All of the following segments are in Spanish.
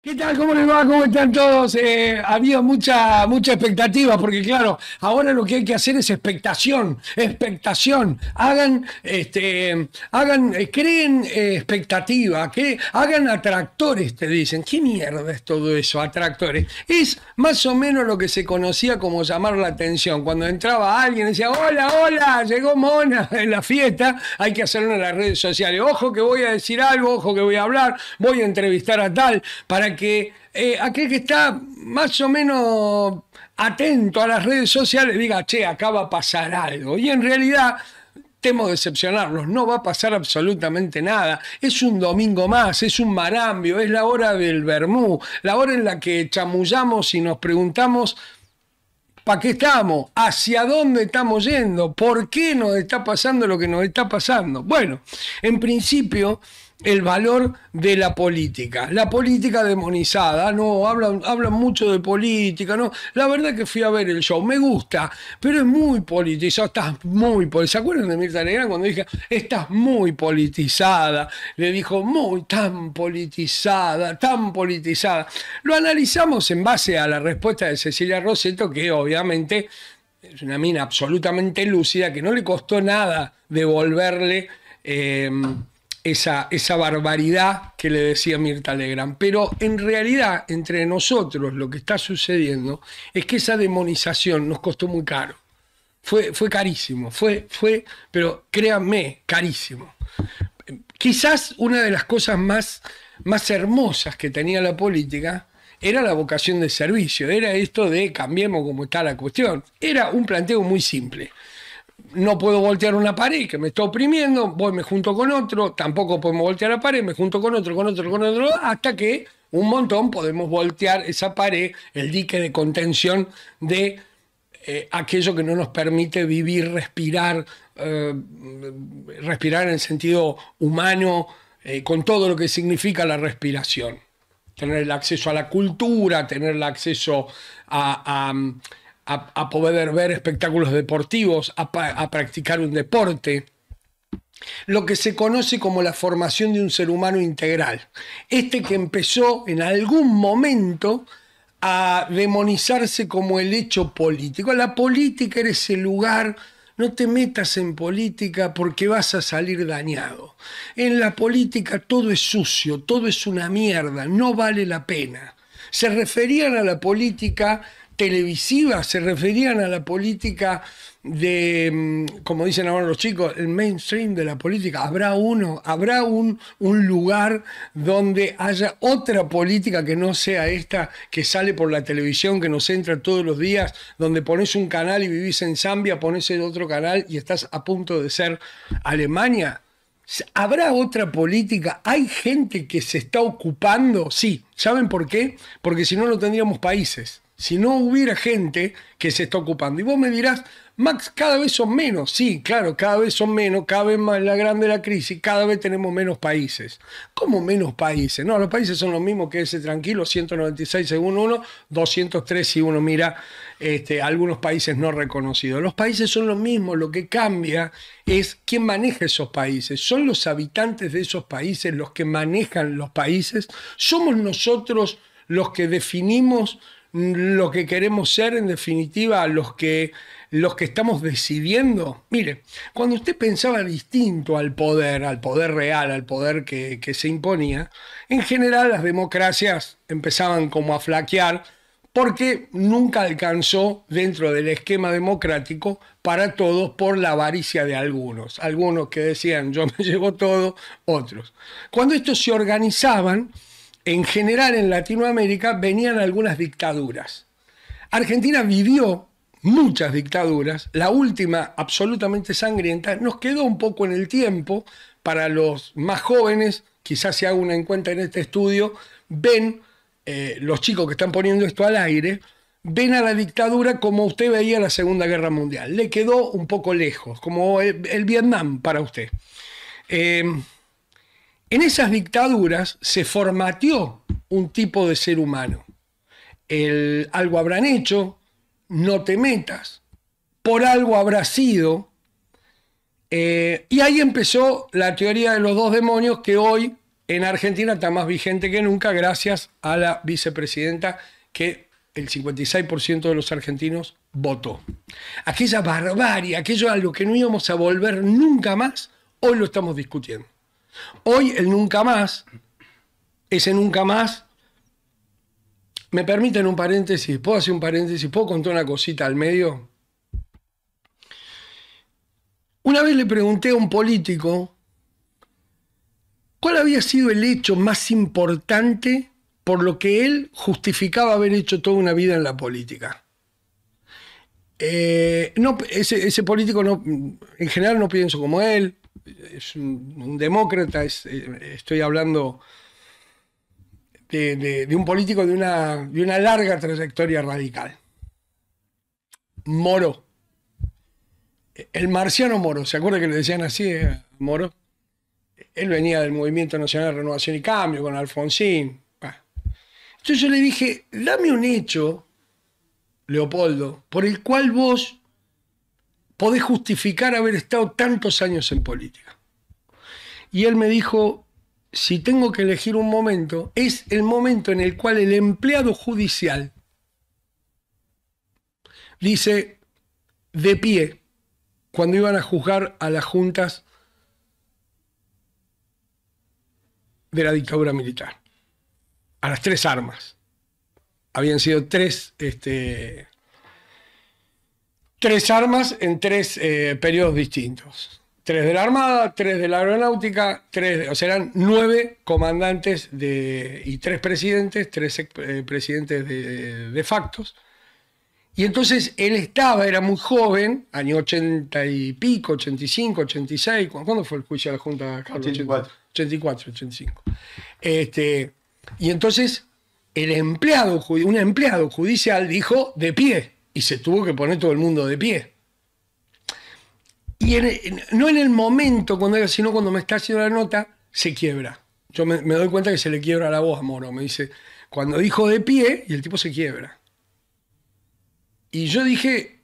¿Qué tal? ¿Cómo les va? ¿Cómo están todos? Eh, había mucha, mucha expectativa, porque claro, ahora lo que hay que hacer es expectación, expectación. Hagan, este, hagan, eh, creen eh, expectativa, que hagan atractores, te dicen. ¿Qué mierda es todo eso, atractores? Es más o menos lo que se conocía como llamar la atención. Cuando entraba alguien decía, hola, hola, llegó Mona en la fiesta, hay que hacerlo en las redes sociales. Ojo que voy a decir algo, ojo que voy a hablar, voy a entrevistar a tal, para que eh, aquel que está más o menos atento a las redes sociales diga, che, acaba va a pasar algo. Y en realidad, temo decepcionarlos, no va a pasar absolutamente nada. Es un domingo más, es un marambio, es la hora del vermú, la hora en la que chamullamos y nos preguntamos. ¿Para qué estamos? ¿Hacia dónde estamos yendo? ¿Por qué nos está pasando lo que nos está pasando? Bueno, en principio, el valor de la política. La política demonizada, no, hablan, mucho de política, no. La verdad que fui a ver el show, me gusta, pero es muy politizado, estás muy politizada. ¿Se acuerdan de Mirta Legrand cuando dije, estás muy politizada? Le dijo, muy, tan politizada, tan politizada. Lo analizamos en base a la respuesta de Cecilia Roseto, que obviamente es una mina absolutamente lúcida, que no le costó nada devolverle... Eh, esa, barbaridad que le decía Mirta Legrand. Pero en realidad, entre nosotros, lo que está sucediendo es que esa demonización nos costó muy caro. Fue, carísimo, fue, fue, pero créanme, carísimo. Quizás una de las cosas más, más hermosas que tenía la política era la vocación de servicio, era esto de cambiemos como está la cuestión. Era un planteo muy simple no puedo voltear una pared que me está oprimiendo, voy, me junto con otro, tampoco podemos voltear la pared, me junto con otro, con otro, con otro, hasta que un montón podemos voltear esa pared, el dique de contención de eh, aquello que no nos permite vivir, respirar, eh, respirar en el sentido humano, eh, con todo lo que significa la respiración. Tener el acceso a la cultura, tener el acceso a a, poder ver espectáculos deportivos, a, a practicar un deporte lo que se conoce como la formación de un ser humano integral. Este que empezó en algún momento a demonizarse como el hecho político. La política era ese lugar, no te metas en política porque vas a salir dañado. En la política todo es sucio, todo es una mierda, no vale la pena. Se referían a la política televisivas se referían a la política de, mm, como dicen ahora los chicos, el mainstream de la política. Habrá uno, habrá un, un lugar donde haya otra política que no sea esta que sale por la televisión, que nos entra todos los días, donde pones un canal y vivís en Zambia, pones el otro canal y estás a punto de ser Alemania. ¿Habrá otra política? ¿Hay gente que se está ocupando? Sí. ¿Saben por qué? Porque si no, no tendríamos países si no hubiera gente que se está ocupando. Y vos me dirás, Max, cada vez son menos. Sí, claro, cada vez son menos, cada vez más la grande la crisis, cada vez tenemos menos países. ¿Cómo menos países? No, los países son los mismos que ese tranquilo, 196 según uno, 203 si uno mira este, algunos países no reconocidos. Los países son los mismos, lo que cambia es quién maneja esos países. ¿Son los habitantes de esos países los que manejan los países? ¿Somos nosotros los que definimos lo que queremos ser en definitiva, los que, los que estamos decidiendo. Mire, cuando usted pensaba distinto al poder, al poder real, al poder que, que se imponía, en general las democracias empezaban como a flaquear porque nunca alcanzó dentro del esquema democrático para todos por la avaricia de algunos. Algunos que decían yo me llevo todo, otros. Cuando estos se organizaban, en general en Latinoamérica venían algunas dictaduras. Argentina vivió muchas dictaduras, la última absolutamente sangrienta, nos quedó un poco en el tiempo, para los más jóvenes, quizás se haga una encuesta en este estudio, ven, eh, los chicos que están poniendo esto al aire, ven a la dictadura como usted veía la Segunda Guerra Mundial, le quedó un poco lejos, como el, Vietnam para usted. Eh, en esas dictaduras se formateó un tipo de ser humano. algo habrán hecho, no te metas, por algo habrá sido. Eh, y ahí empezó la teoría de los dos demonios que hoy en Argentina está más vigente que nunca gracias a la vicepresidenta que el 56% de los argentinos votó. Aquella barbarie, aquello a lo que no íbamos a volver nunca más, hoy lo estamos discutiendo. Hoy el nunca más, ese nunca más, me permiten un paréntesis, puedo hacer un paréntesis, puedo contar una cosita al medio. Una vez le pregunté a un político cuál había sido el hecho más importante por lo que él justificaba haber hecho toda una vida en la política. Eh, ese, ese, político no, en general no pienso como él, es un, demócrata, eh, estoy hablando de, un político de una, una larga trayectoria radical. Moro. El marciano Moro, ¿se acuerda que le decían así eh, Moro? Él venía del Movimiento Nacional de Renovación y Cambio con Alfonsín. Entonces yo le dije, dame un hecho, Leopoldo, por el cual vos podés justificar haber estado tantos años en política. Y él me dijo, si tengo que elegir un momento, es el momento en el cual el empleado judicial dice, de pie, cuando iban a juzgar a las juntas de la dictadura militar, a las tres armas. Habían sido tres este, tres armas en tres eh, periodos distintos. Tres de la Armada, tres de la Aeronáutica, tres, o sea, eran nueve comandantes de, y tres presidentes, tres eh, presidentes de, de factos. Y entonces él estaba, era muy joven, año 80 y pico, 85, 86, ¿cuándo fue el juicio de la Junta, Carlos? 84. 84, 85. Este, y entonces el empleado, un empleado judicial dijo de pie, y se tuvo que poner todo el mundo de pie. Y no en el momento, cuando era, sino cuando me está haciendo la nota, se quiebra. Yo me, doy cuenta que se le quiebra la voz a Moro. Me dice, cuando dijo de pie, y el tipo se quiebra. Y yo dije,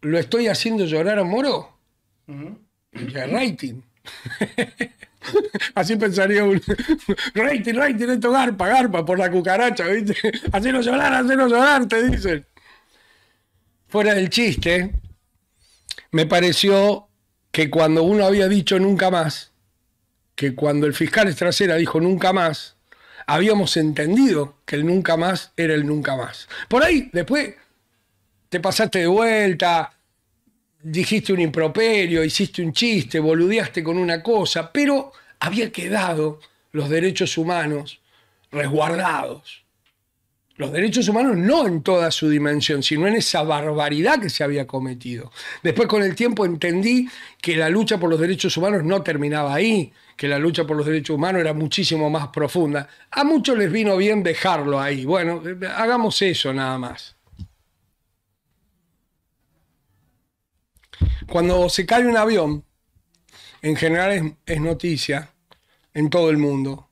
¿lo estoy haciendo llorar a Moro? Uh rating. Así pensaría un rating, rating, esto garpa, garpa por la cucaracha, ¿viste? Hacelo llorar, hacelo llorar, te dicen. Fuera del chiste, me pareció que cuando uno había dicho nunca más, que cuando el fiscal trasera dijo nunca más, habíamos entendido que el nunca más era el nunca más. Por ahí, después te pasaste de vuelta, dijiste un improperio, hiciste un chiste, boludeaste con una cosa, pero había quedado los derechos humanos resguardados los derechos humanos no en toda su dimensión, sino en esa barbaridad que se había cometido. Después con el tiempo entendí que la lucha por los derechos humanos no terminaba ahí, que la lucha por los derechos humanos era muchísimo más profunda. A muchos les vino bien dejarlo ahí. Bueno, hagamos eso nada más. Cuando se cae un avión, en general es, noticia en todo el mundo.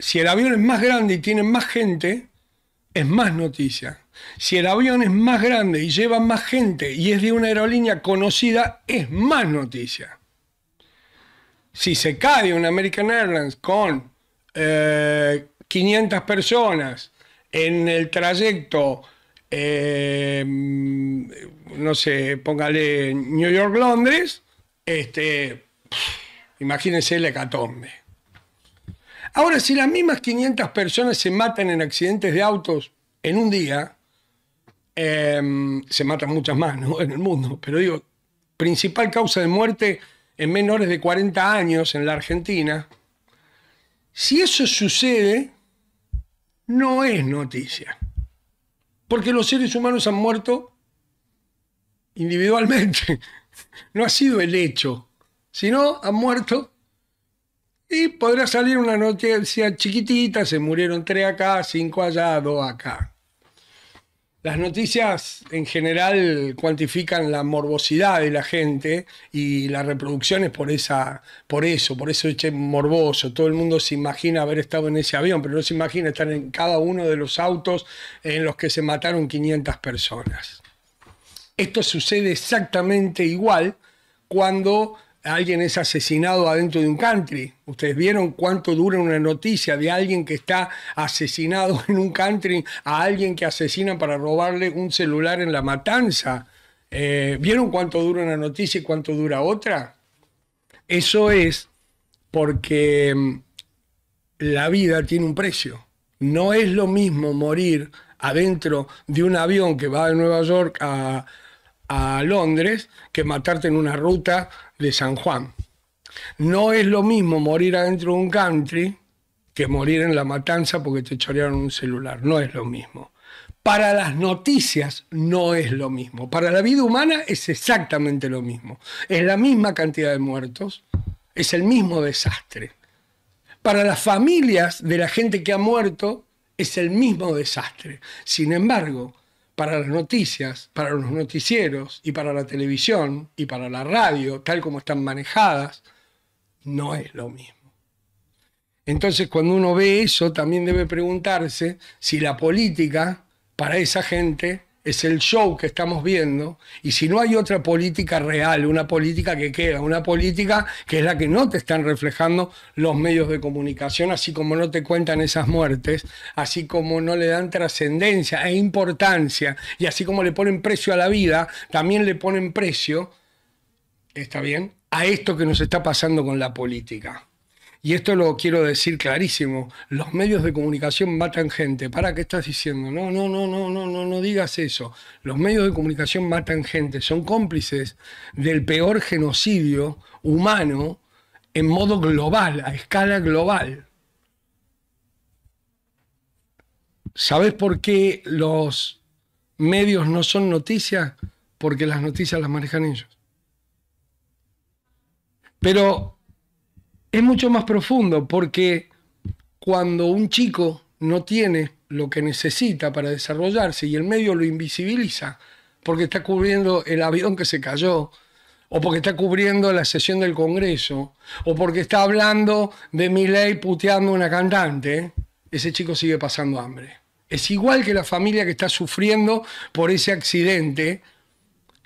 Si el avión es más grande y tiene más gente, es más noticia. Si el avión es más grande y lleva más gente y es de una aerolínea conocida, es más noticia. Si se cae un American Airlines con 500 eh, personas en el trayecto, eh, no sé, póngale New York-Londres, este, imagínense el hecatombe. Ahora, si las mismas 500 personas se matan en accidentes de autos en un día, em, se matan muchas más en el mundo, pero digo, principal causa de muerte en menores de 40 años en la Argentina, si eso sucede, no es noticia. Porque los seres humanos han muerto individualmente. No ha sido el hecho, sino han muerto y podrá salir una noticia chiquitita, se murieron tres acá, cinco allá, dos acá. Las noticias en general cuantifican la morbosidad de la gente y la reproducción por, esa, por eso, por eso es morboso. Todo el mundo se imagina haber estado en ese avión, pero no se imagina estar en cada uno de los autos en los que se mataron 500 personas. Esto sucede exactamente igual cuando alguien es asesinado adentro de un country. Ustedes vieron cuánto dura una noticia de alguien que está asesinado en un country a alguien que asesina para robarle un celular en la matanza. Eh, ¿Vieron cuánto dura una noticia y cuánto dura otra? Eso es porque mm, la vida tiene un precio. No es lo mismo morir adentro de un avión que va de Nueva York a, a Londres que matarte en una ruta de San Juan. No es lo mismo morir adentro de un country que morir en la matanza porque te chorearon un celular. No es lo mismo. Para las noticias no es lo mismo. Para la vida humana es exactamente lo mismo. Es la misma cantidad de muertos, es el mismo desastre. Para las familias de la gente que ha muerto es el mismo desastre. Sin embargo, para las noticias, para los noticieros y para la televisión y para la radio, tal como están manejadas, no es lo mismo. Entonces, cuando uno ve eso, también debe preguntarse si la política para esa gente es el show que estamos viendo, y si no hay otra política real, una política que queda, una política que es la que no te están reflejando los medios de comunicación, así como no te cuentan esas muertes, así como no le dan trascendencia e importancia, y así como le ponen precio a la vida, también le ponen precio, ¿está bien?, a esto que nos está pasando con la política y esto lo quiero decir clarísimo, los medios de comunicación matan gente. ¿Para qué estás diciendo? No, no, no, no, no, no, no digas eso. Los medios de comunicación matan gente, son cómplices del peor genocidio humano en modo global, a escala global. ¿Sabes por qué los medios no son noticias? Porque las noticias las manejan ellos. Pero es mucho más profundo porque cuando un chico no tiene lo que necesita para desarrollarse y el medio lo invisibiliza, porque está cubriendo el avión que se cayó, o porque está cubriendo la sesión del Congreso, o porque está hablando de mi ley puteando a una cantante, ese chico sigue pasando hambre. Es igual que la familia que está sufriendo por ese accidente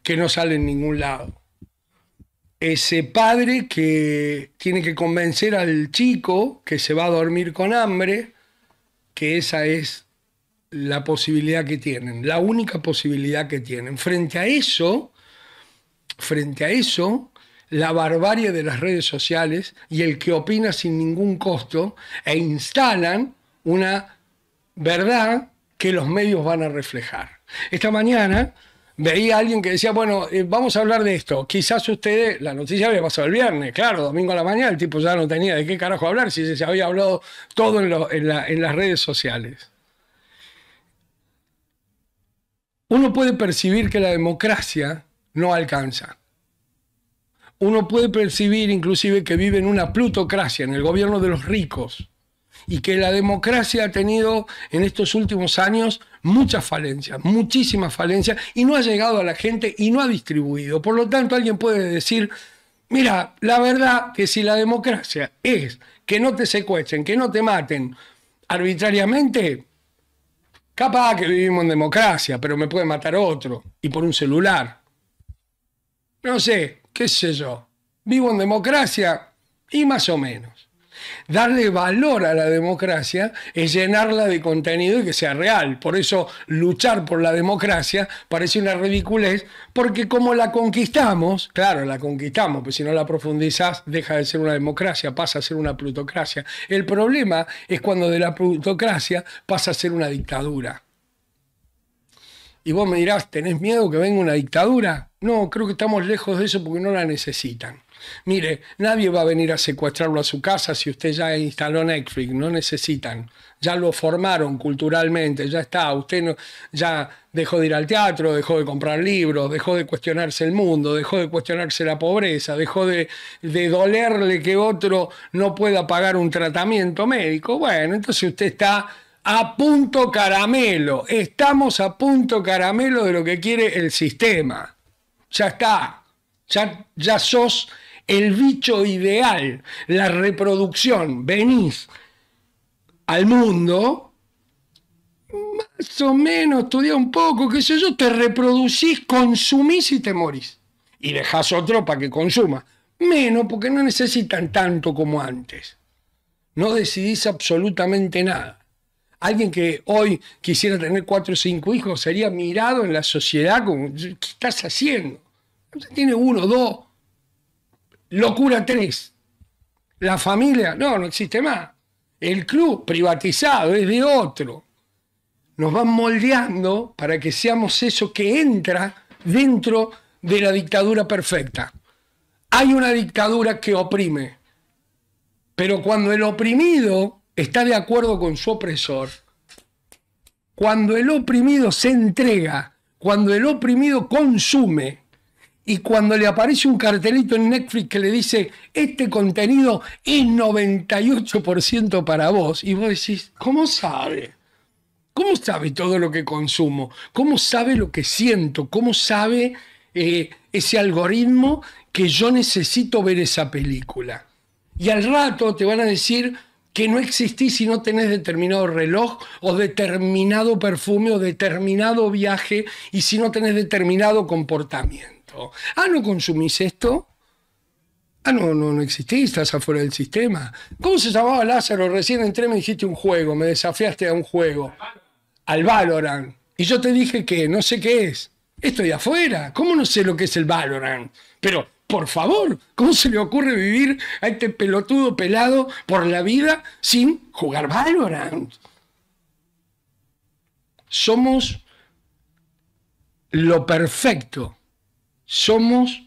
que no sale en ningún lado ese padre que tiene que convencer al chico que se va a dormir con hambre, que esa es la posibilidad que tienen, la única posibilidad que tienen. Frente a eso, frente a eso, la barbarie de las redes sociales y el que opina sin ningún costo e instalan una verdad que los medios van a reflejar. Esta mañana veía a alguien que decía, bueno, eh, vamos a hablar de esto. Quizás ustedes, la noticia había pasado el viernes, claro, domingo a la mañana, el tipo ya no tenía de qué carajo hablar si se había hablado todo en, en las redes sociales. Uno puede percibir que la democracia no alcanza. Uno puede percibir inclusive que vive en una plutocracia, en el gobierno de los ricos, y que la democracia ha tenido en estos últimos años muchas falencias, muchísimas falencias, y no ha llegado a la gente y no ha distribuido. Por lo tanto, alguien puede decir, mira, la verdad que si la democracia es que no te secuestren, que no te maten arbitrariamente, capaz que vivimos en democracia, pero me puede matar otro, y por un celular. No sé, qué sé yo. Vivo en democracia y más o menos darle valor a la democracia es llenarla de contenido y que sea real. Por eso luchar por la democracia parece una ridiculez, porque como la conquistamos, claro, la conquistamos, pues si no la profundizás deja de ser una democracia, pasa a ser una plutocracia. El problema es cuando de la plutocracia pasa a ser una dictadura. Y vos me dirás, ¿tenés miedo que venga una dictadura? No, creo que estamos lejos de eso porque no la necesitan. Mire, nadie va a venir a secuestrarlo a su casa si usted ya instaló Netflix, no necesitan. Ya lo formaron culturalmente, ya está. Usted no, ya dejó de ir al teatro, dejó de comprar libros, dejó de cuestionarse el mundo, dejó de cuestionarse la pobreza, dejó de, dolerle que otro no pueda pagar un tratamiento médico. Bueno, entonces usted está a punto caramelo. Estamos a punto caramelo de lo que quiere el sistema. Ya está. ya sos el bicho ideal, la reproducción, venís al mundo, más o menos, estudia un poco, qué sé yo, te reproducís, consumís y te morís. Y dejás otro para que consuma. Menos porque no necesitan tanto como antes. No decidís absolutamente nada. Alguien que hoy quisiera tener cuatro o cinco hijos sería mirado en la sociedad como, ¿qué estás haciendo? Tiene uno, dos, Locura 3. La familia, no, no existe más. El club privatizado es de otro. Nos van moldeando para que seamos eso que entra dentro de la dictadura perfecta. Hay una dictadura que oprime, pero cuando el oprimido está de acuerdo con su opresor, cuando el oprimido se entrega, cuando el oprimido consume, y cuando le aparece un cartelito en Netflix que le dice, este contenido es 98% para vos, y vos decís, ¿cómo sabe? ¿Cómo sabe todo lo que consumo? ¿Cómo sabe lo que siento? ¿Cómo sabe eh, ese algoritmo que yo necesito ver esa película? Y al rato te van a decir, que no existís si no tenés determinado reloj o determinado perfume o determinado viaje y si no tenés determinado comportamiento. Ah, no consumís esto. Ah, no, no, no existís, estás afuera del sistema. ¿Cómo se llamaba Lázaro? Recién entré, me dijiste un juego, me desafiaste a un juego. Al Valorant. Y yo te dije que no sé qué es. Estoy afuera. ¿Cómo no sé lo que es el Valorant? Pero por favor, ¿cómo se le ocurre vivir a este pelotudo pelado por la vida sin jugar Valorant? Somos lo perfecto. Somos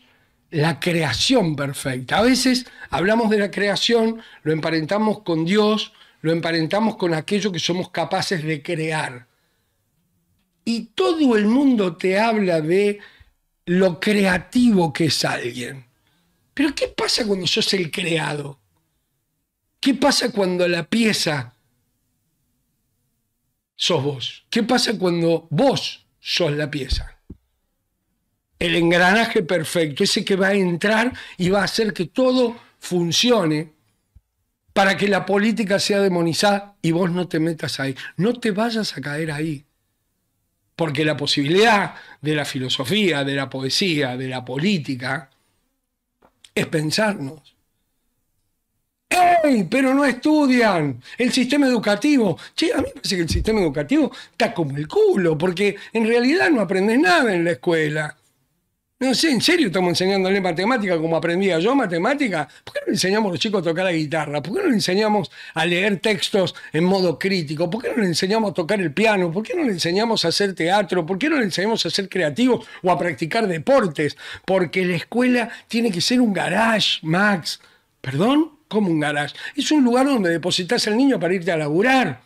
la creación perfecta. A veces hablamos de la creación, lo emparentamos con Dios, lo emparentamos con aquello que somos capaces de crear. Y todo el mundo te habla de lo creativo que es alguien. Pero ¿qué pasa cuando sos el creado? ¿Qué pasa cuando la pieza sos vos? ¿Qué pasa cuando vos sos la pieza? El engranaje perfecto, ese que va a entrar y va a hacer que todo funcione para que la política sea demonizada y vos no te metas ahí. No te vayas a caer ahí. Porque la posibilidad de la filosofía, de la poesía, de la política, es pensarnos. ¡Ey! Pero no estudian. El sistema educativo. Che, a mí me parece que el sistema educativo está como el culo, porque en realidad no aprendes nada en la escuela. No sé, en serio estamos enseñándole matemática como aprendía yo matemática. ¿Por qué no le enseñamos a los chicos a tocar la guitarra? ¿Por qué no le enseñamos a leer textos en modo crítico? ¿Por qué no le enseñamos a tocar el piano? ¿Por qué no le enseñamos a hacer teatro? ¿Por qué no le enseñamos a ser creativo o a practicar deportes? Porque la escuela tiene que ser un garage, Max. ¿Perdón? ¿Cómo un garage? Es un lugar donde depositas al niño para irte a laburar.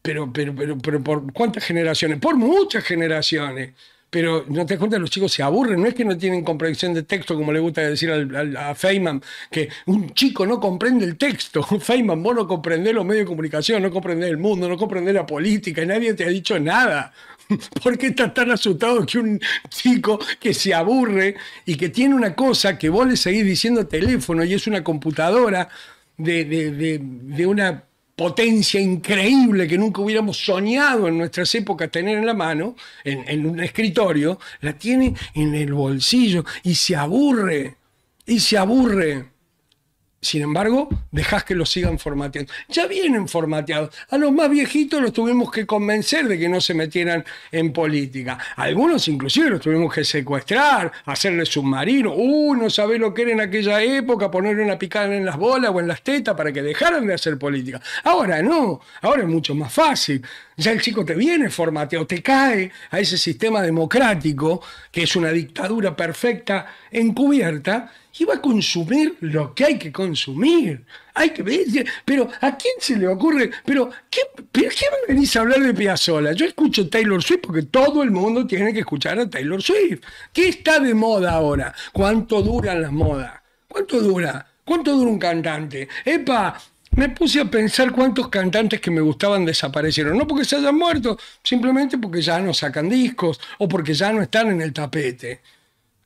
Pero, pero, pero, pero, ¿por cuántas generaciones? Por muchas generaciones pero no te das cuenta, los chicos se aburren, no es que no tienen comprensión de texto, como le gusta decir a Feynman, que un chico no comprende el texto. Feynman, vos no comprendés los medios de comunicación, no comprendés el mundo, no comprendés la política, y nadie te ha dicho nada. ¿Por qué estás tan asustado que un chico que se aburre y que tiene una cosa que vos le seguís diciendo teléfono y es una computadora de una potencia increíble que nunca hubiéramos soñado en nuestras épocas tener en la mano, en, un escritorio, la tiene en el bolsillo y se aburre, y se aburre. Sin embargo, dejás que lo sigan formateando. Ya vienen formateados. A los más viejitos los tuvimos que convencer de que no se metieran en política. Algunos inclusive los tuvimos que secuestrar, hacerles submarino. Uy, no sabés lo que era en aquella época, ponerle una picada en las bolas o en las tetas para que dejaran de hacer política. Ahora no, ahora es mucho más fácil. Ya el chico te viene formateado, te cae a ese sistema democrático, que es una dictadura perfecta, encubierta, va a consumir lo que hay que consumir. Hay que ver, pero ¿a quién se le ocurre? Pero ¿qué, me venís a hablar de Piazzolla? Yo escucho Taylor Swift porque todo el mundo tiene que escuchar a Taylor Swift. ¿Qué está de moda ahora? ¿Cuánto duran las modas? ¿Cuánto dura? ¿Cuánto dura un cantante? Epa, me puse a pensar cuántos cantantes que me gustaban desaparecieron. No porque se hayan muerto, simplemente porque ya no sacan discos o porque ya no están en el tapete.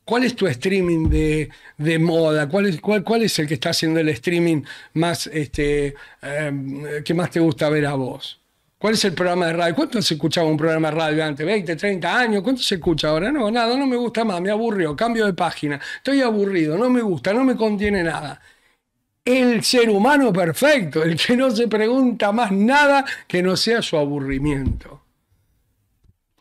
¿Cuál es tu streaming de, moda? ¿Cuál es, es el que está haciendo el streaming más este, em, que más te gusta ver a vos? ¿Cuál es el programa de radio? ¿Cuánto se escuchaba un programa de radio antes? ¿20, 30 años? ¿Cuánto se escucha ahora? No, nada, no me gusta más, me aburrió, cambio de página, estoy aburrido, no me gusta, no me contiene nada. El ser humano perfecto, el que no se pregunta más nada que no sea su aburrimiento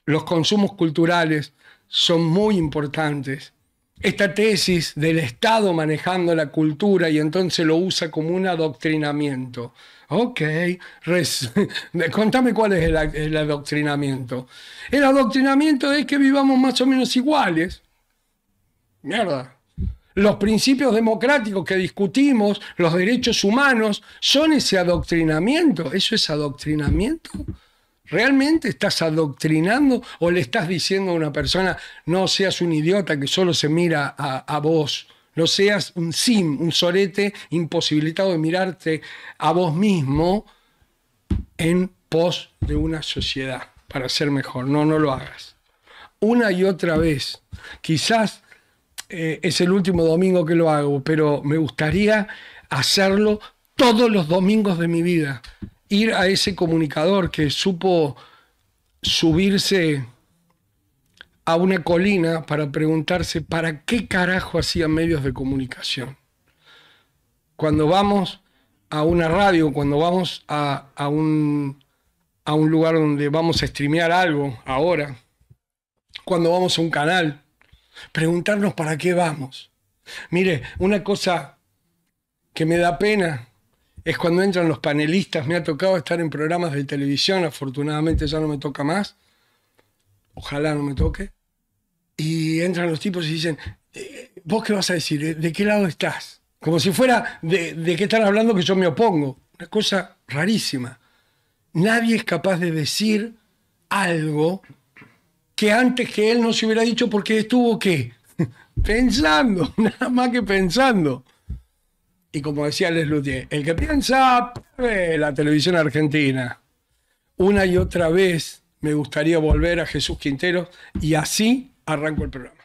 los consumos culturales son muy importantes. Esta tesis del Estado manejando la cultura y entonces lo usa como un adoctrinamiento. Ok, contame cuál es el adoctrinamiento. El adoctrinamiento es que vivamos más o menos iguales. Mierda. Los principios democráticos que discutimos, los derechos humanos, son ese adoctrinamiento. ¿Eso es adoctrinamiento? ¿Realmente estás adoctrinando o le estás diciendo a una persona, no seas un idiota que solo se mira a, vos? No seas un sim, un sorete imposibilitado de mirarte a vos mismo en pos de una sociedad para ser mejor. No, no lo hagas. Una y otra vez. Quizás eh, es el último domingo que lo hago, pero me gustaría hacerlo todos los domingos de mi vida ir a ese comunicador que supo subirse a una colina para preguntarse para qué carajo hacían medios de comunicación. Cuando vamos a una radio, cuando vamos a, a, un, un lugar donde vamos a streamear algo ahora, cuando vamos a un canal, preguntarnos para qué vamos. Mire, una cosa que me da pena es cuando entran los panelistas. Me ha tocado estar en programas de televisión, afortunadamente ya no me toca más. Ojalá no me toque. Y entran los tipos y dicen, eh, ¿vos qué vas a decir? ¿De qué lado estás? Como si fuera de, qué están hablando que yo me opongo. Una cosa rarísima. Nadie es capaz de decir algo que antes que él no se hubiera dicho porque estuvo qué? pensando, nada más que pensando. Y como decía Les Luthier, el que piensa la televisión argentina. Una y otra vez me gustaría volver a Jesús Quintero y así arranco el programa.